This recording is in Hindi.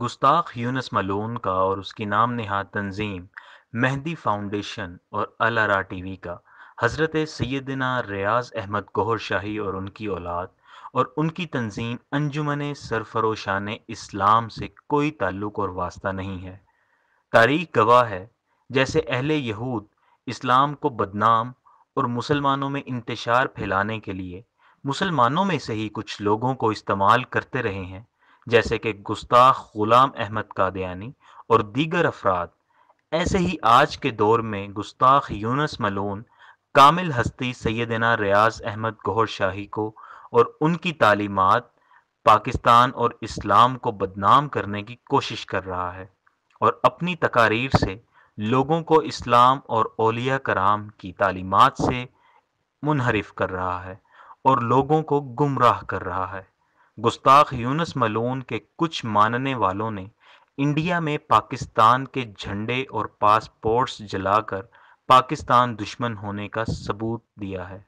गुस्ताख यूनस मलून का और उसकी नाम नहाद तंजीम मेहदी फाउंडेशन और अल आरा टी वी का हज़रत सैदना रियाज अहमद गोहर शाही और उनकी औलाद और उनकी तंजीम अंजुमन सरफरोशान इस्लाम से कोई ताल्लुक और वास्ता नहीं है तारीख गवाह है जैसे अहले यहूद इस्लाम को बदनाम और मुसलमानों में इंतशार फैलाने के लिए मुसलमानों में से ही कुछ लोगों को इस्तेमाल करते रहे हैं जैसे कि गुस्ताख गुलाम अहमद कादयानी और दीगर अफराद ऐसे ही आज के दौर में गुस्ताख यूनस मलून कामिल हस्ती सैदना रियाज अहमद गोहर शाही को और उनकी तालीमत पाकिस्तान और इस्लाम को बदनाम करने की कोशिश कर रहा है और अपनी तकारीर से लोगों को इस्लाम और ओलिया कराम की तालीमत से मुनहरफ कर रहा है और लोगों को गुमराह कर रहा है गुस्ताख यूनस मलोन के कुछ मानने वालों ने इंडिया में पाकिस्तान के झंडे और पासपोर्ट्स जलाकर पाकिस्तान दुश्मन होने का सबूत दिया है